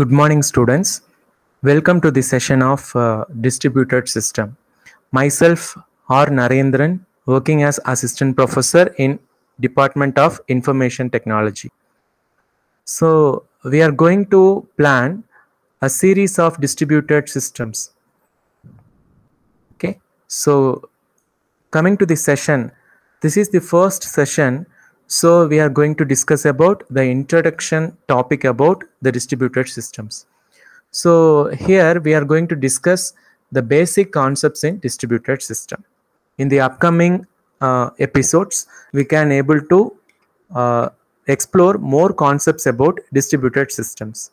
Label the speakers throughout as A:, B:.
A: Good morning, students. Welcome to the session of uh, distributed system. Myself, R. Narendran, working as assistant professor in Department of Information Technology. So we are going to plan a series of distributed systems. Okay, so coming to the session, this is the first session so we are going to discuss about the introduction topic about the distributed systems. So here we are going to discuss the basic concepts in distributed system. In the upcoming uh, episodes, we can able to uh, explore more concepts about distributed systems.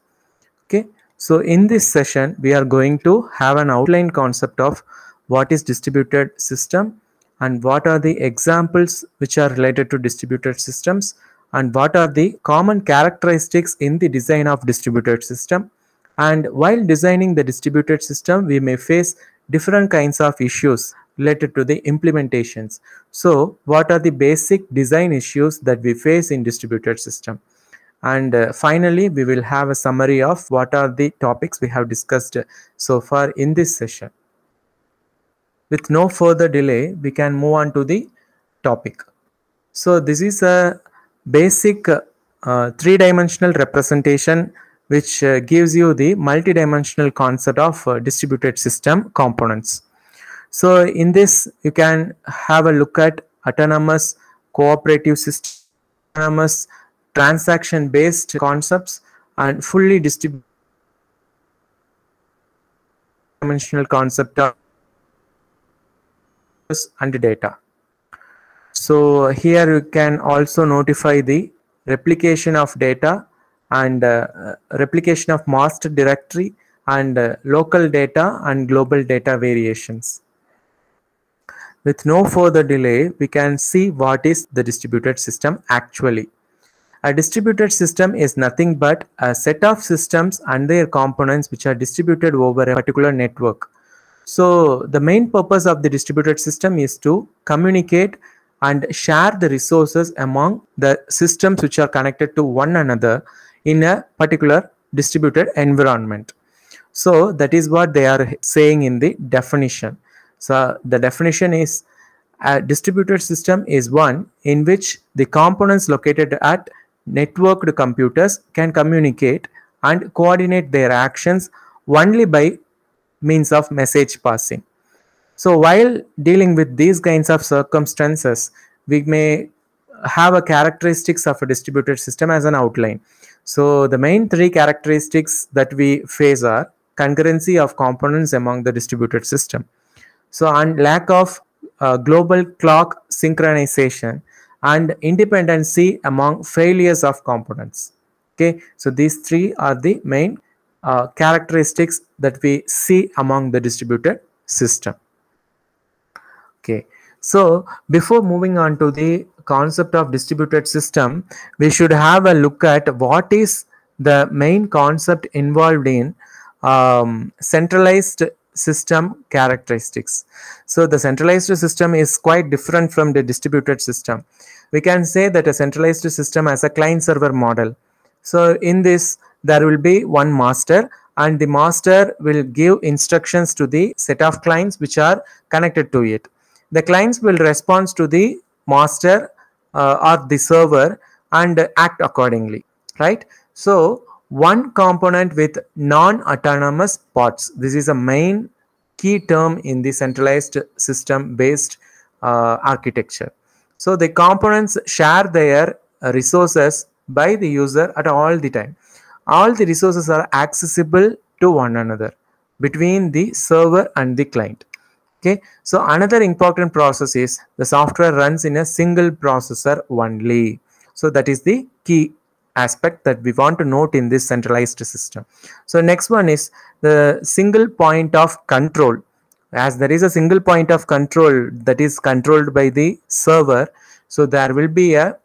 A: Okay. So in this session, we are going to have an outline concept of what is distributed system and what are the examples which are related to distributed systems and what are the common characteristics in the design of distributed system and while designing the distributed system we may face different kinds of issues related to the implementations so what are the basic design issues that we face in distributed system and uh, finally we will have a summary of what are the topics we have discussed so far in this session with no further delay, we can move on to the topic. So this is a basic uh, three-dimensional representation which uh, gives you the multidimensional concept of uh, distributed system components. So in this, you can have a look at autonomous, cooperative system, autonomous, transaction-based concepts and fully distributed dimensional concept of resources and data. So here you can also notify the replication of data and uh, replication of master directory and uh, local data and global data variations. With no further delay, we can see what is the distributed system actually. A distributed system is nothing but a set of systems and their components which are distributed over a particular network. So the main purpose of the distributed system is to communicate and share the resources among the systems which are connected to one another in a particular distributed environment. So that is what they are saying in the definition. So the definition is a distributed system is one in which the components located at networked computers can communicate and coordinate their actions only by means of message passing. So while dealing with these kinds of circumstances, we may have a characteristics of a distributed system as an outline. So the main three characteristics that we face are concurrency of components among the distributed system. So and lack of uh, global clock synchronization and independency among failures of components. Okay, so these three are the main uh, characteristics that we see among the distributed system. Okay, so before moving on to the concept of distributed system, we should have a look at what is the main concept involved in um, centralized system characteristics. So the centralized system is quite different from the distributed system. We can say that a centralized system has a client server model. So in this, there will be one master and the master will give instructions to the set of clients which are connected to it. The clients will respond to the master uh, or the server and act accordingly, right? So one component with non-autonomous parts. This is a main key term in the centralized system-based uh, architecture. So the components share their resources by the user at all the time all the resources are accessible to one another between the server and the client okay so another important process is the software runs in a single processor only so that is the key aspect that we want to note in this centralized system so next one is the single point of control as there is a single point of control that is controlled by the server so there will be a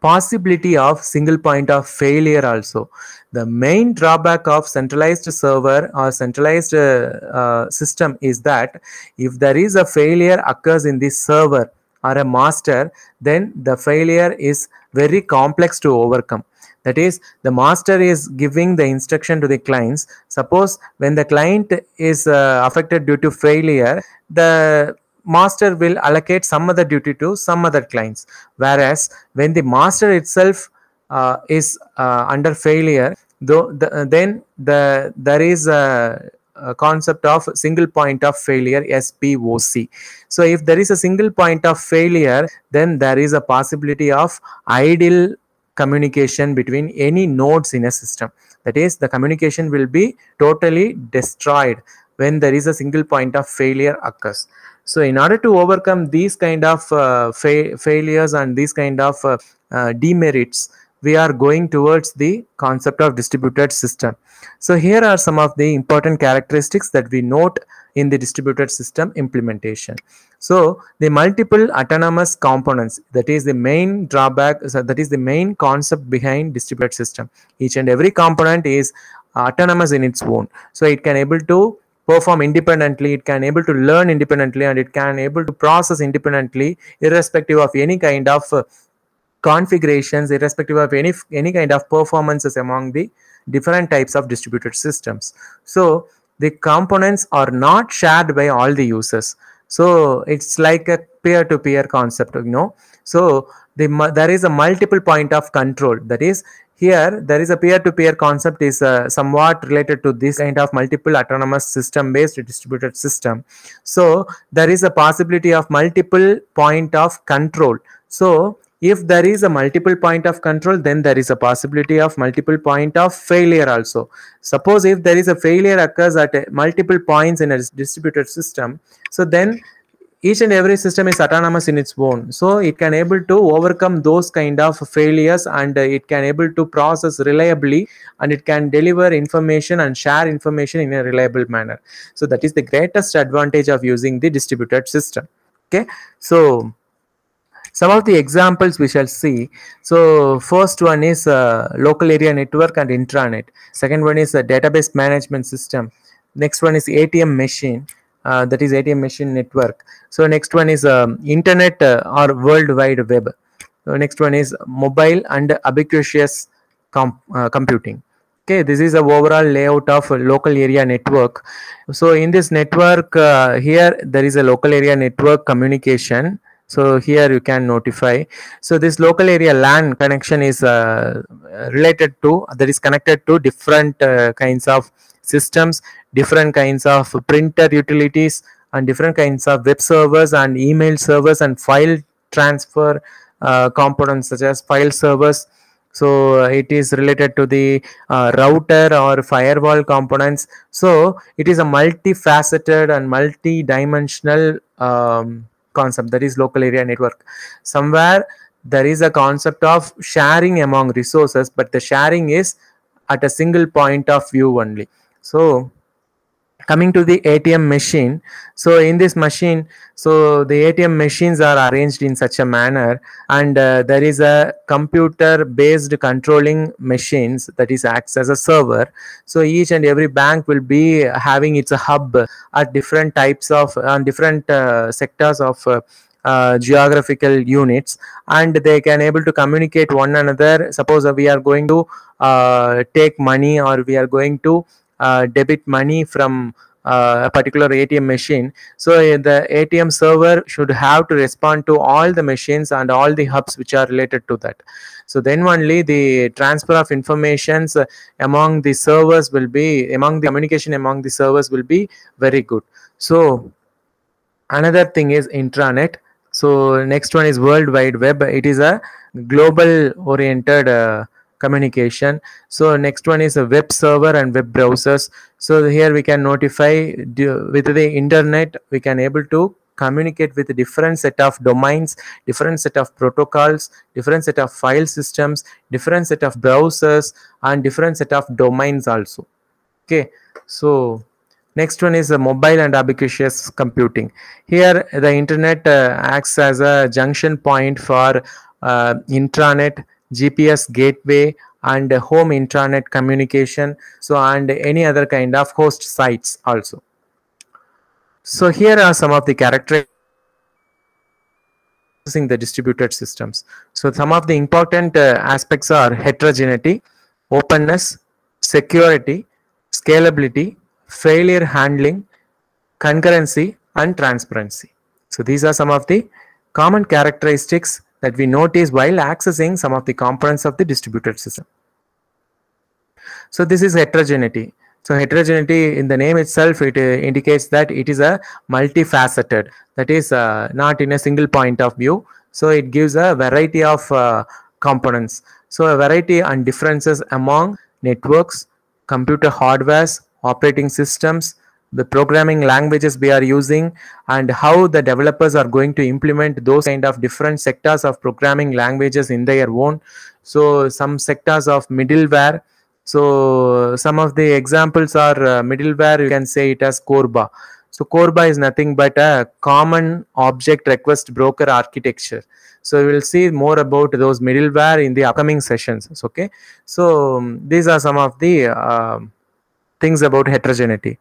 A: possibility of single point of failure also the main drawback of centralized server or centralized uh, uh, system is that if there is a failure occurs in the server or a master then the failure is very complex to overcome that is the master is giving the instruction to the clients suppose when the client is uh, affected due to failure the master will allocate some other duty to some other clients. Whereas when the master itself uh, is uh, under failure, though the, then the there is a, a, concept of single point of failure SPOC. So if there is a single point of failure, then there is a possibility of idle communication between any nodes in a system. That is, the communication will be totally destroyed when there is a single point of failure occurs. So in order to overcome these kind of uh, fa failures and these kind of uh, uh, demerits, we are going towards the concept of distributed system. So here are some of the important characteristics that we note in the distributed system implementation. So the multiple autonomous components, that is the main drawback, so that is the main concept behind distributed system. Each and every component is autonomous in its own. So it can able to perform independently it can able to learn independently and it can able to process independently irrespective of any kind of uh, configurations irrespective of any any kind of performances among the different types of distributed systems so the components are not shared by all the users so it's like a peer to peer concept you know so the there is a multiple point of control. That is, here there is a peer-to-peer concept is uh, somewhat related to this kind of multiple autonomous system-based distributed system. So there is a possibility of multiple point of control. So if there is a multiple point of control then there is a possibility of multiple point of failure also suppose if there is a failure occurs at multiple points in a distributed system so then each and every system is autonomous in its own so it can able to overcome those kind of failures and uh, it can able to process reliably and it can deliver information and share information in a reliable manner so that is the greatest advantage of using the distributed system okay so some of the examples we shall see so first one is uh, local area network and intranet second one is a database management system next one is atm machine uh, that is ATM machine network. So next one is um, internet uh, or world wide web. So next one is mobile and ubiquitous uh, computing. Okay, this is the overall layout of local area network. So in this network uh, here, there is a local area network communication. So here you can notify. So this local area LAN connection is uh, related to, that is connected to different uh, kinds of systems different kinds of printer utilities and different kinds of web servers and email servers and file transfer uh, components such as file servers so uh, it is related to the uh, router or firewall components so it is a multifaceted and multi-dimensional um, concept that is local area network somewhere there is a concept of sharing among resources but the sharing is at a single point of view only so coming to the atm machine so in this machine so the atm machines are arranged in such a manner and uh, there is a computer based controlling machines that is acts as a server so each and every bank will be having its hub at different types of on uh, different uh, sectors of uh, uh, geographical units and they can able to communicate one another suppose we are going to uh, take money or we are going to uh, debit money from uh, a particular ATM machine. So uh, the ATM server should have to respond to all the machines and all the hubs which are related to that. So then only the transfer of informations uh, among the servers will be among the communication among the servers will be very good. So another thing is intranet. So next one is World Wide Web. It is a global oriented communication so next one is a web server and web browsers so here we can notify with the internet we can able to communicate with different set of domains different set of protocols different set of file systems different set of browsers and different set of domains also okay so next one is a mobile and ubiquitous computing here the internet uh, acts as a junction point for uh, intranet GPS gateway and home intranet communication so and any other kind of host sites also so here are some of the characteristics using the distributed systems so some of the important uh, aspects are heterogeneity openness security scalability failure handling concurrency and transparency so these are some of the common characteristics that we notice while accessing some of the components of the distributed system. So this is heterogeneity. So heterogeneity in the name itself, it uh, indicates that it is a multifaceted, that is uh, not in a single point of view. So it gives a variety of uh, components. So a variety and differences among networks, computer hardwares, operating systems, the programming languages we are using and how the developers are going to implement those kind of different sectors of programming languages in their own so some sectors of middleware so some of the examples are uh, middleware you can say it as corba so corba is nothing but a common object request broker architecture so we will see more about those middleware in the upcoming sessions okay so these are some of the uh, things about heterogeneity.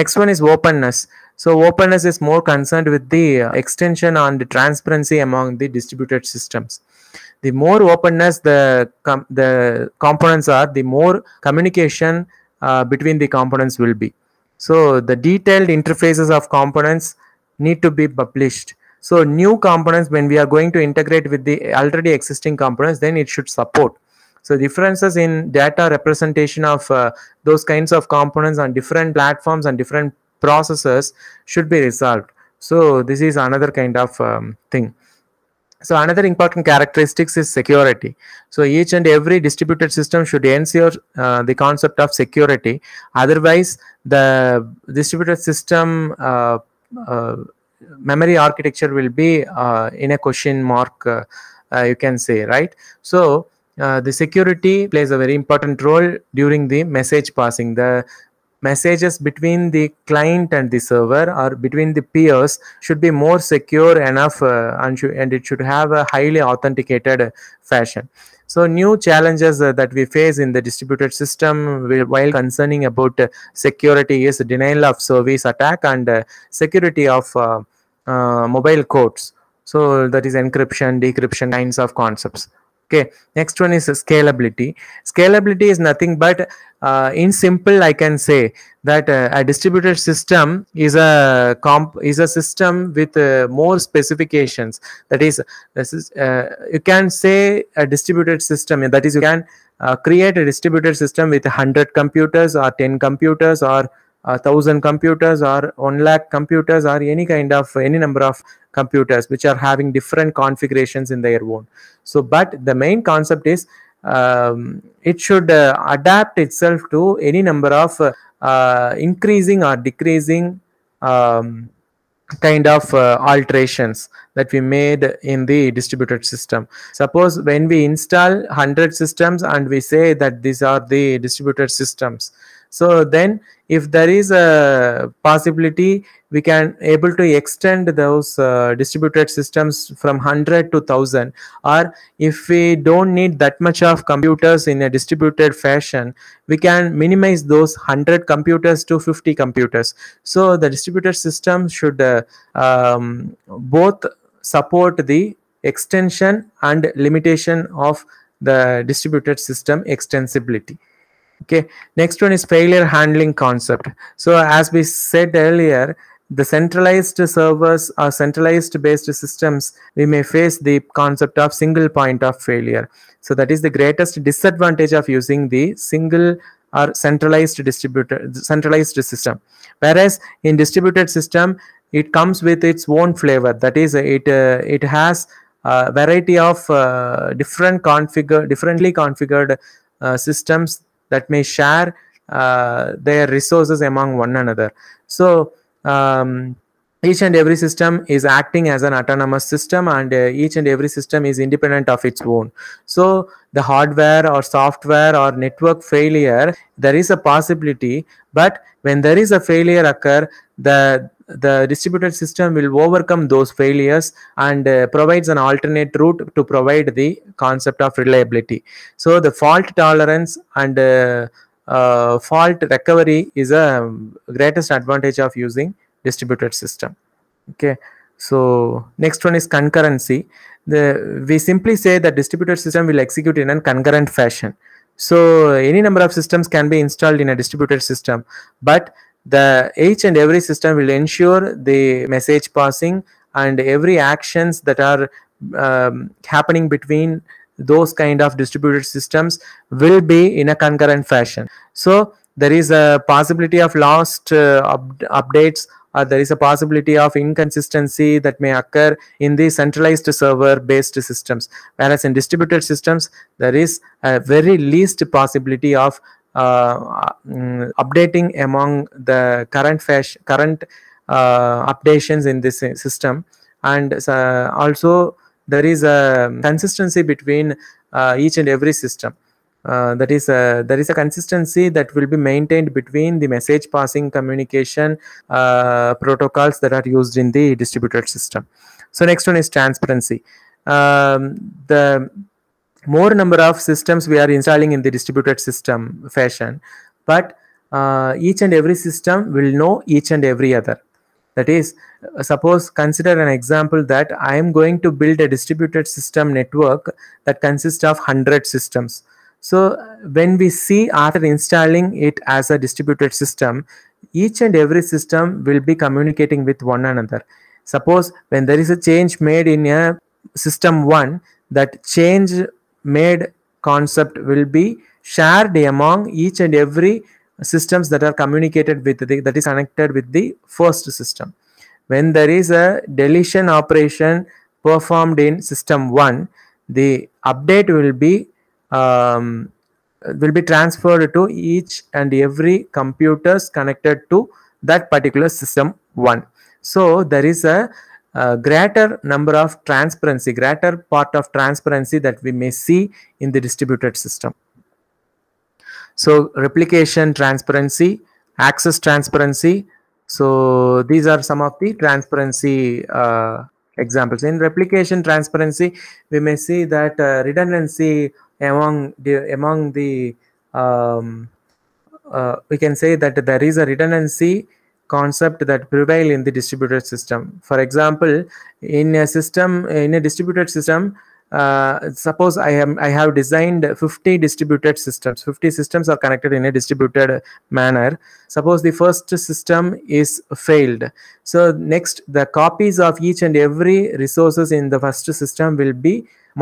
A: Next one is openness. So openness is more concerned with the uh, extension on the transparency among the distributed systems. The more openness the, com the components are, the more communication uh, between the components will be. So the detailed interfaces of components need to be published. So new components, when we are going to integrate with the already existing components, then it should support. So differences in data representation of uh, those kinds of components on different platforms and different processors should be resolved. So this is another kind of um, thing. So another important characteristics is security. So each and every distributed system should ensure uh, the concept of security. Otherwise, the distributed system uh, uh, memory architecture will be uh, in a question mark, uh, uh, you can say, right? So uh, the security plays a very important role during the message passing. The messages between the client and the server or between the peers should be more secure enough uh, and, sh- and it should have a highly authenticated fashion. So new challenges uh, that we face in the distributed system while concerning about uh, security is denial of service attack and uh, security of uh, uh, mobile codes. So that is encryption, decryption kinds of concepts okay next one is scalability scalability is nothing but uh, in simple i can say that uh, a distributed system is a comp is a system with uh, more specifications that is this is uh, you can say a distributed system that is you can uh, create a distributed system with 100 computers or 10 computers or a uh, thousand computers or one lakh computers or any kind of any number of computers which are having different configurations in their own so but the main concept is um, it should uh, adapt itself to any number of uh, uh, increasing or decreasing um, kind of uh, alterations that we made in the distributed system suppose when we install 100 systems and we say that these are the distributed systems so then if there is a possibility we can able to extend those uh, distributed systems from 100 to 1000 or if we don't need that much of computers in a distributed fashion we can minimize those 100 computers to 50 computers so the distributed system should uh, um, both support the extension and limitation of the distributed system extensibility okay next one is failure handling concept so as we said earlier the centralized servers or centralized based systems we may face the concept of single point of failure so that is the greatest disadvantage of using the single or centralized distributed centralized system whereas in distributed system it comes with its own flavor that is it uh, it has a variety of uh, different configure differently configured uh, systems that may share uh, their resources among one another. So um, each and every system is acting as an autonomous system and uh, each and every system is independent of its own so the hardware or software or network failure there is a possibility but when there is a failure occur the the distributed system will overcome those failures and uh, provides an alternate route to provide the concept of reliability so the fault tolerance and uh, uh, fault recovery is a greatest advantage of using distributed system okay so next one is concurrency the we simply say that distributed system will execute in a concurrent fashion so any number of systems can be installed in a distributed system but the each and every system will ensure the message passing and every actions that are um, happening between those kind of distributed systems will be in a concurrent fashion so there is a possibility of lost uh, up updates or there is a possibility of inconsistency that may occur in the centralized server based systems whereas in distributed systems there is a very least possibility of uh, mm, updating among the current fash current uh, updations in this uh, system and also there is a consistency between each and every system uh, that is there is a consistency that will be maintained between the message passing communication uh, protocols that are used in the distributed system so next one is transparency um, the more number of systems we are installing in the distributed system fashion but uh, each and every system will know each and every other that is uh, suppose consider an example that i am going to build a distributed system network that consists of 100 systems so uh, when we see after installing it as a distributed system each and every system will be communicating with one another suppose when there is a change made in a system 1 that change made concept will be shared among each and every systems that are communicated with the that is connected with the first system when there is a deletion operation performed in system 1 the update will be um, will be transferred to each and every computers connected to that particular system 1 so there is a uh, greater number of transparency, greater part of transparency that we may see in the distributed system. So replication transparency, access transparency. So these are some of the transparency uh, examples. In replication transparency, we may see that uh, redundancy among the among the um, uh, we can say that there is a redundancy concept that prevail in the distributed system. For example, in a system, in a distributed system, uh, suppose I am I have designed 50 distributed systems. 50 systems are connected in a distributed manner. Suppose the first system is failed. So next, the copies of each and every resources in the first system will be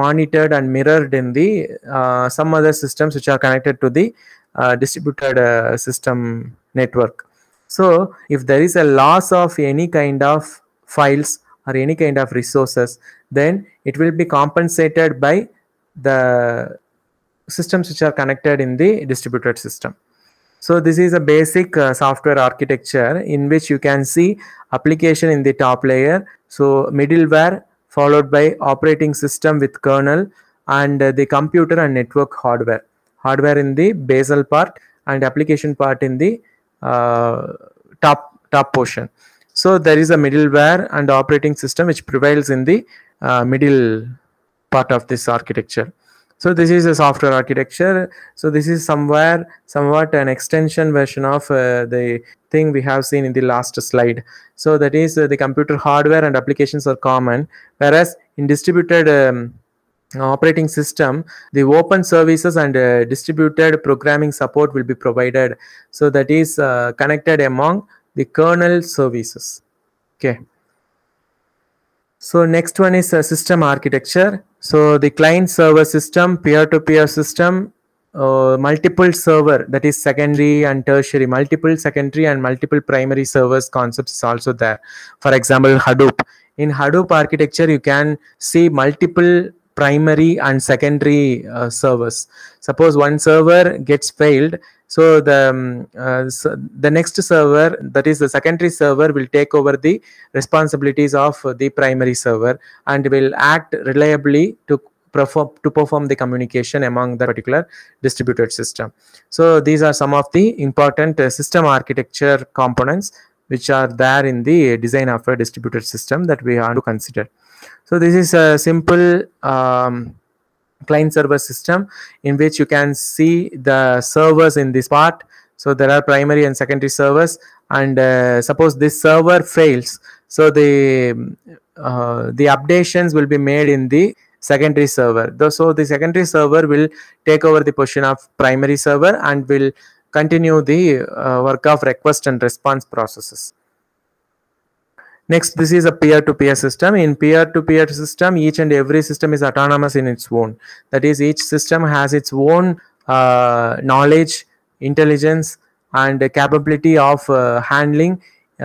A: monitored and mirrored in the uh, some other systems which are connected to the uh, distributed uh, system network. So if there is a loss of any kind of files or any kind of resources, then it will be compensated by the systems which are connected in the distributed system. So this is a basic uh, software architecture in which you can see application in the top layer. So middleware followed by operating system with kernel and uh, the computer and network hardware. Hardware in the basal part and application part in the uh, top top portion so there is a middleware and operating system which prevails in the uh, middle part of this architecture so this is a software architecture so this is somewhere somewhat an extension version of uh, the thing we have seen in the last slide so that is uh, the computer hardware and applications are common whereas in distributed um, operating system the open services and uh, distributed programming support will be provided so that is uh, connected among the kernel services okay so next one is uh, system architecture so the client server system peer-to-peer -peer system uh, multiple server that is secondary and tertiary multiple secondary and multiple primary servers concepts is also there for example hadoop in hadoop architecture you can see multiple primary and secondary uh, servers. Suppose one server gets failed, so the um, uh, so the next server, that is the secondary server, will take over the responsibilities of the primary server and will act reliably to perform to perform the communication among the particular distributed system. So these are some of the important uh, system architecture components which are there in the design of a distributed system that we have to consider so this is a simple um, client server system in which you can see the servers in this part so there are primary and secondary servers and uh, suppose this server fails so the uh, the updations will be made in the secondary server so the secondary server will take over the position of primary server and will continue the uh, work of request and response processes Next, this is a peer-to-peer -peer system. In peer-to-peer -peer system, each and every system is autonomous in its own. That is, each system has its own uh, knowledge, intelligence, and capability of uh, handling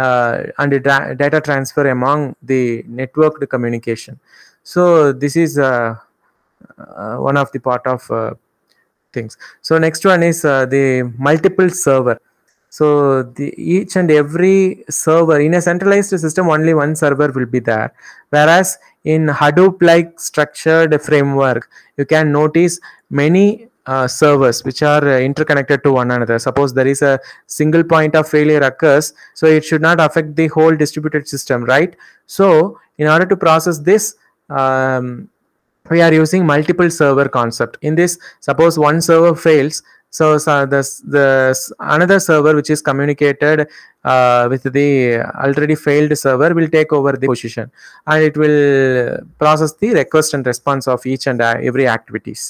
A: uh, and data transfer among the networked communication. So this is uh, uh, one of the part of uh, things. So next one is the multiple server so the, each and every server in a centralized system only one server will be there whereas in hadoop like structured framework you can notice many uh, servers which are uh, interconnected to one another suppose there is a single point of failure occurs so it should not affect the whole distributed system right so in order to process this um, we are using multiple server concept in this suppose one server fails so, so the another server which is communicated uh, with the already failed server will take over the position and it will process the request and response of each and uh, every activities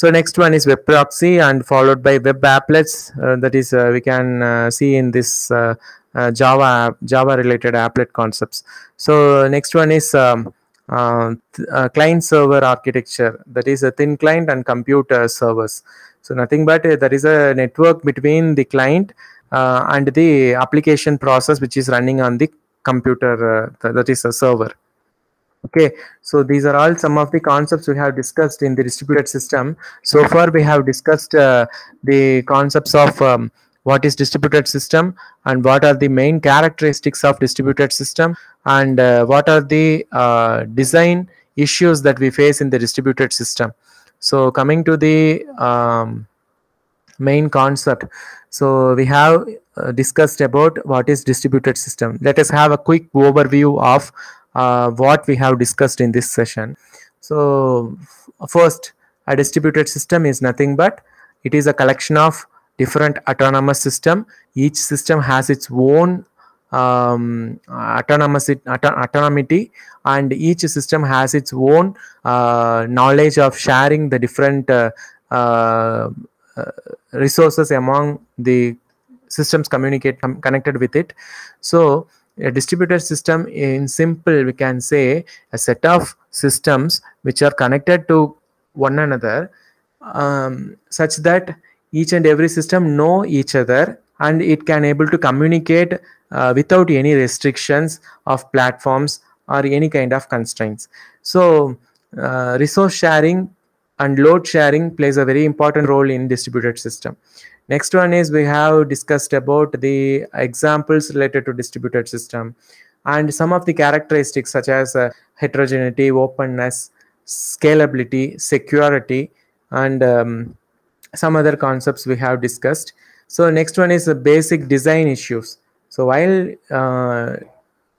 A: so next one is web proxy and followed by web applets uh, that is uh, we can uh, see in this uh, uh, java java related applet concepts so next one is um, client server architecture that is a thin client and computer servers so nothing but uh, there is a network between the client uh, and the application process which is running on the computer, uh, that is a server. Okay, so these are all some of the concepts we have discussed in the distributed system. So far we have discussed uh, the concepts of um, what is distributed system and what are the main characteristics of distributed system and uh, what are the uh, design issues that we face in the distributed system so coming to the um, main concept so we have uh, discussed about what is distributed system let us have a quick overview of uh, what we have discussed in this session so first a distributed system is nothing but it is a collection of different autonomous system each system has its own um, autonomy and each system has its own uh, knowledge of sharing the different uh, uh, resources among the systems communicate com connected with it so a distributed system in simple we can say a set of systems which are connected to one another um, such that each and every system know each other and it can able to communicate uh, without any restrictions of platforms or any kind of constraints so uh, resource sharing and load sharing plays a very important role in distributed system next one is we have discussed about the examples related to distributed system and some of the characteristics such as uh, heterogeneity openness scalability security and um, some other concepts we have discussed so next one is the basic design issues. So while uh,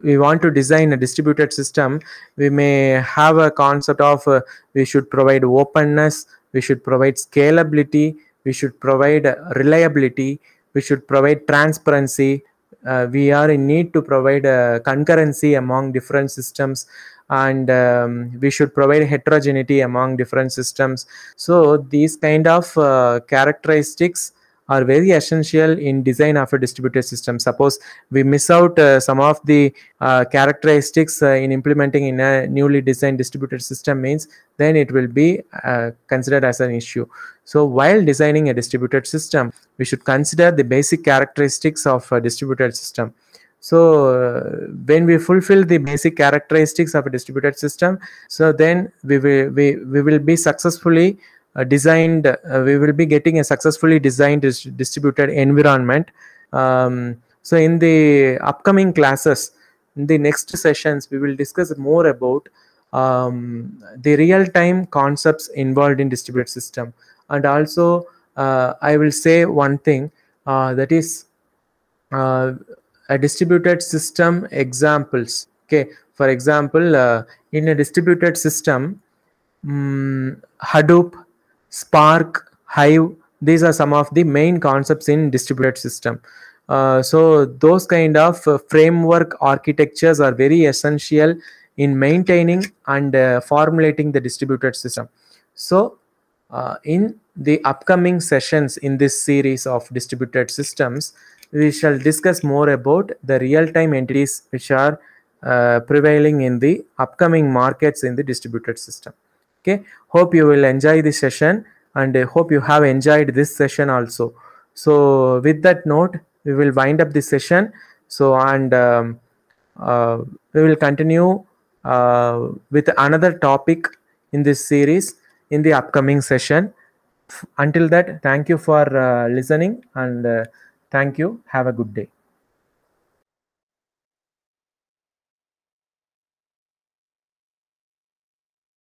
A: we want to design a distributed system, we may have a concept of uh, we should provide openness, we should provide scalability, we should provide reliability, we should provide transparency. Uh, we are in need to provide uh, concurrency among different systems and um, we should provide heterogeneity among different systems. So these kind of uh, characteristics are very essential in design of a distributed system. Suppose we miss out uh, some of the uh, characteristics uh, in implementing in a newly designed distributed system means then it will be uh, considered as an issue. So while designing a distributed system, we should consider the basic characteristics of a distributed system. So uh, when we fulfill the basic characteristics of a distributed system, so then we will, we, we will be successfully uh, designed uh, we will be getting a successfully designed dis distributed environment um, so in the upcoming classes in the next sessions we will discuss more about um, the real-time concepts involved in distributed system and also uh, i will say one thing uh, that is uh, a distributed system examples okay for example uh, in a distributed system um, hadoop Spark, Hive. These are some of the main concepts in distributed system. Uh, so those kind of uh, framework architectures are very essential in maintaining and uh, formulating the distributed system so uh, in the upcoming sessions in this series of distributed systems we shall discuss more about the real-time entities which are uh, prevailing in the upcoming markets in the distributed system okay hope you will enjoy this session and uh, hope you have enjoyed this session also so with that note we will wind up this session so and um, uh, we will continue uh, with another topic in this series in the upcoming session until that thank you for uh, listening and uh, thank you have a good day